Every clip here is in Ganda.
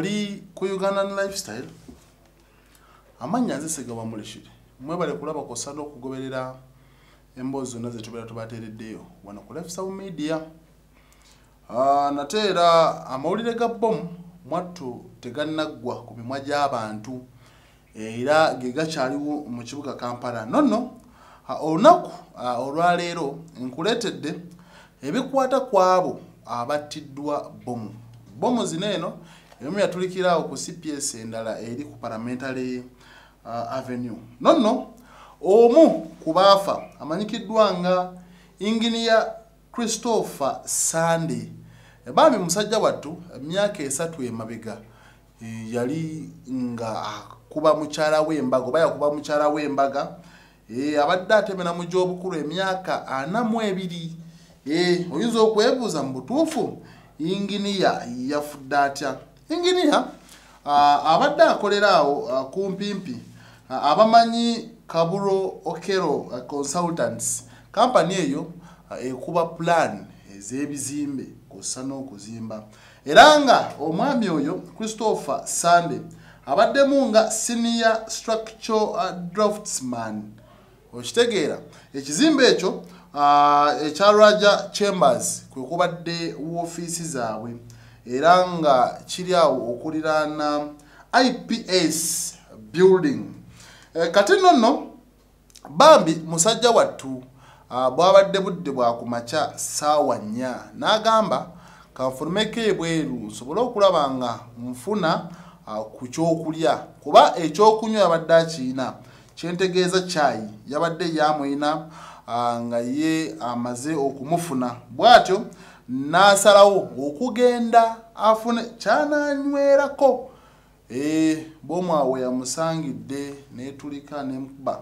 oli ku ugandan lifestyle amannya nzesegebwa mulishire mwebale kulaba kosa nokugoberera emboozi zonna zetubeera tubateereddeyo wano ku lifestyl media ah, nate era amawulire ga bomu mwattu tegannaggwa ku mimwa gy'abantu era ge gakyaliwo mu kibuga kampala nonno ah, olunaku ah, olwaleero nkuleetedde ebikwata kwabo abattiddwa bomu bomu zino eno emu yatulikirawo ku cps endala eri ku parliamentary uh, avenue nonno omu ku baafa amanyikiddwa nga inginiya christopher sande bambi musajja wattu emyaka esatu emabega eh, yali nga akuba mukyala wembaga oba yakuba mukyala wembaga eh, abadde atemera mu gyobukulu emyaka anamu ebiri eh, oyinza okwebuuza mu butuufu inginiya yafudde atya inginiya abadde akolerawo kumpimpi abamanyi kaburo okero consultants kampani eyo ekuba plan ez'ebizimbe kossa n'okuzimba era nga omwami oyo christopher sande abaddemu nga senior structure draftsman okitegeera ekizimbe ekyo ekya raja chambers kwekubadde woofiisi zaabwe era nga kiri awo okuliraana ips building eh, kati nno nno bambi musajja wattu ah, bwabadde budde bwakumakya saawa nnya n'agamba kanfulumeko ebweru nsobole okulaba nga nfuna ah, ku kyokulya kuba ekyokunywa yabadde akiina kyentegeeza kyayi yabadde yamwina ah, nga ye amaze okumufuna bw'atyo n'asalawo okugenda afune kyananywerako eh, bomwawe yamusangidde netulika nemukuba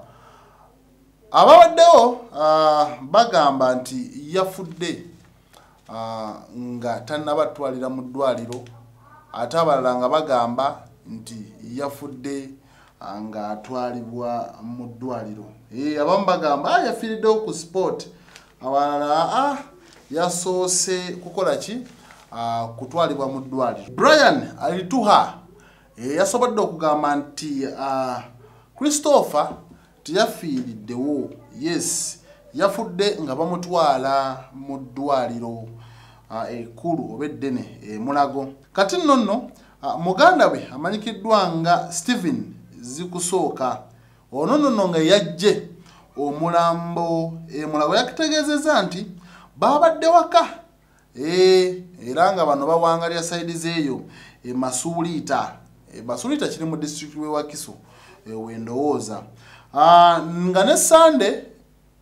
abawaddewo ah, bagamba nti yafudde ah, nga tanabatwalira mu ddwaliro ate abalala nga bagamba nti yafudde ah, ngaatwalibwa mu ddwaliro eh, abamu bagamba yafiriddewo ku sport abalala yasoose kukola ki ah, kutwalibwa mu ddwaliro brian alituha eh, yasobodde okugamba nti ah, christopher teyafiiriddewo yes yafudde nga bamutwala mu ddwaliro ah, ekulu oba eddene emulago eh, kati nno nno muganda we amanyikiddwa nga stephen zikusooka ono nno nno nga yajje omulambo emulago eh, yakitegeezeza nti babadde waka eh, era nga bano bawangalya saidi zeeyo emasuulita emasuulita kiri mu disitulikiti wewakiso e wendowooza ah, nga ne sande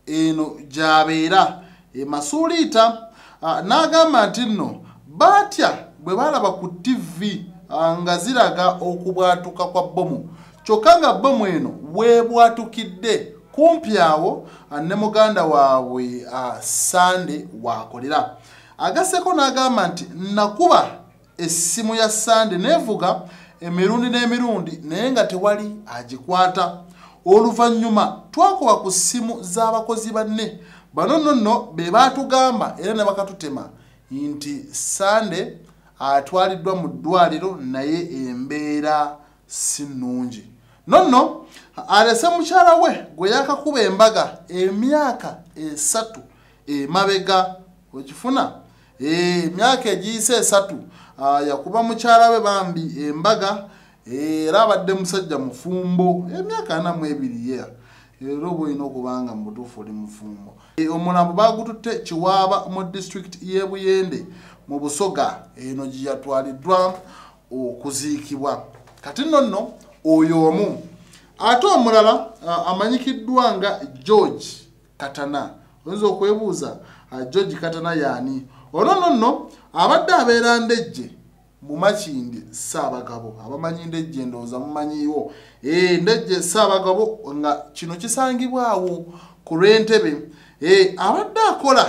eno gyabeera emasuulita ah, n'agamba nti nno baatya bwe baalaba ku tivi ah, nga ziraga okubwatuka kwa bomu kyokka nga bomu eno webwatukidde kumpi awo ah, ne muganda waabwe ah, sande waakolera agaseko n'agamba nti nakuba essimu ya sande neevuga emirundi n'emirundi naye nga tewali agikwata oluvannyuma twakuba ku ssimu z'abakozi banne banonono be baatugamba era ne bakatutema nti sande atwaliddwa mu ddwaliro naye embeera si nnungi no nno alese mukyala we gwe yakakuba embaga emyaka esatu emabega eh, okifuna emyaka eh, egiyise esatu ah, yakuba mukyala we bambi embaga era abadde musajja mufumbo emyaka anamu ebiri ye era oba olina okubanga mubutuufu oli mufumbo eh, omulambo bagututte kiwaaba mu disitulikiti y'ebuyende mu busoga eno gyeyatwaliddwa okuziikibwa kati nno nno oyo omu ate omulala amanyikiddwa nga george katana oyinza okwebuuza george katana yaani ononono abadde abeera ndejje mumakindi saabagabo abamanyi ndejje ndowooza mumanyiiwo eh, ndejje saabagabo nga kino kisangibwawo ku lwentebe eh, abadde akola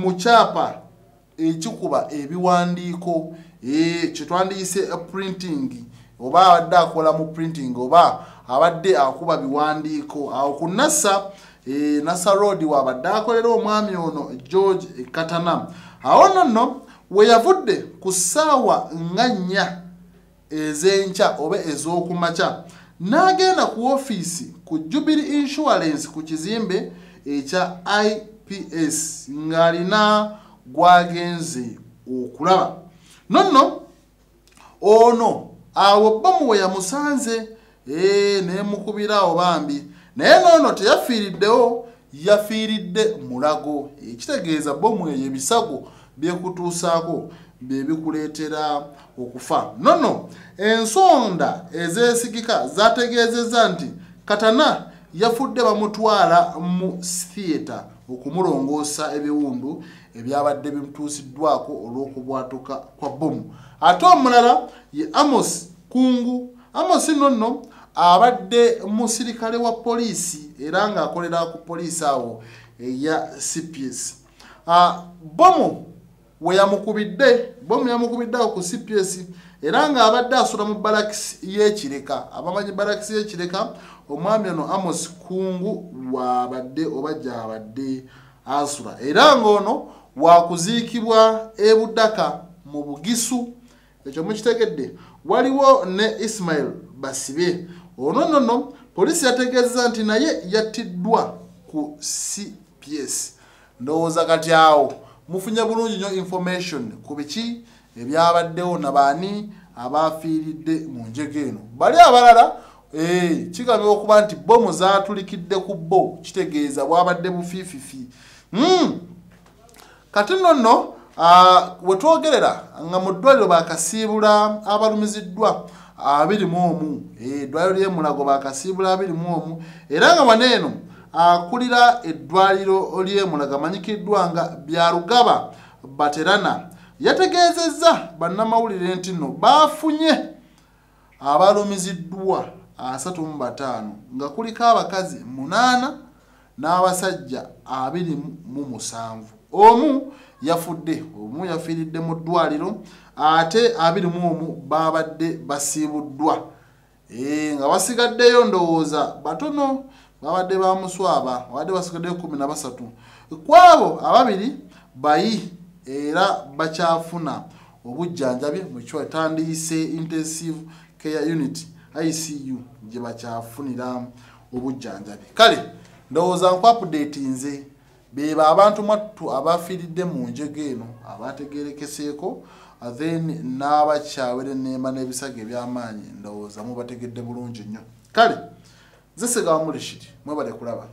mu kyapa ekikuba ebiwandiiko eh, kyetwandiyise printing oba abadde akola mu printing oba abadde akuba biwandiiko awo ku nasa e, nasa road waabadde akolera omwami ono george katana awo nonno weyavudde ku ssaawa nga nnya ez'enkya oba ez'okumakya n'agenda ku ofiisi ku jubiri insurance ku kizimbe ekya ips ng'alina gwagenze okulaba nonno ono awo bbomu we yamusanze ee eh, nemukubirawo bambi naye noono teyafiiriddewo yafiiridde mulago ekitegeeza bbomu eyo ebisago byekutuusaako byebikuleetera okufa nono ensonda ezeesigika zaategeezezza nti katana yafudde bamutwala mu theeta okumulongoosa ebiwundu ebyabadde bimutuusiddwako olw'okubwatuka kwa bbomu ate omulala ye amos kungu amos nonno abadde muserikale wa poliisi era ng'akolera ku poliisi awo eya cps ah, bbomu we yamukubidde bomu yamukubiddeawo ku cps era ng'abadde asula mu balakisi y'ekireka abamanyi balakisi y'ekireka omwami ono amos kungu wabadde oba gy'abadde asula era ng'ono wakuziikibwa ebudaka mu bugisu ekyo mukitegedde waliwo ne ismail basibe ono nono poliisi yategeeza nti naye yattiddwa ku cps ndowooza kati awo mufunye bulungi nyo information ku biki ebyabaddewo nabaani abafiiridde mu njega eno bali abalala eh, kigambibwa okuba nti bomu zatulikidde ku bo kitegeeza bwabadde bufiififi hmm, kati nno nno we twogerera nga mu ddwaliro bakasiibula abalumiziddwa abiri mu omu eh, eddwaliro ly'emulago bakasiibula abiri mu omu era nga wane eno akulira eddwaliro ly'emulago amanyikiddwa nga byarugaba baterana yategeezezza bannamawulire nti nno baafunye abalumiziddwa asatu mu bataano nga kuliko abakazi munaana n'abasajja abiri mu musanvu omu yafudde omu yafiiridde mu ddwaliro ate abiri mu omu babadde basiibuddwa eh, nga basigaddeyo ndowooza batono babadde bamuswaba babadde basigaddeyo kumi na basatu kwabo ababiri bayi era bakyafuna obujjanjabi mukiwa tandiise intensive care unit icu gye bakyafunira obujjanjabi kale ndowooza nkwapudeeti nze beba abantu mwattu abafiiridde mu njega eno abategerekeseeko then n'abakyawere neema n'ebisaga eby'amaanyi ndowooza mubategedde bulungi nnyo kale zesegawamuli kiri mwebale kulaba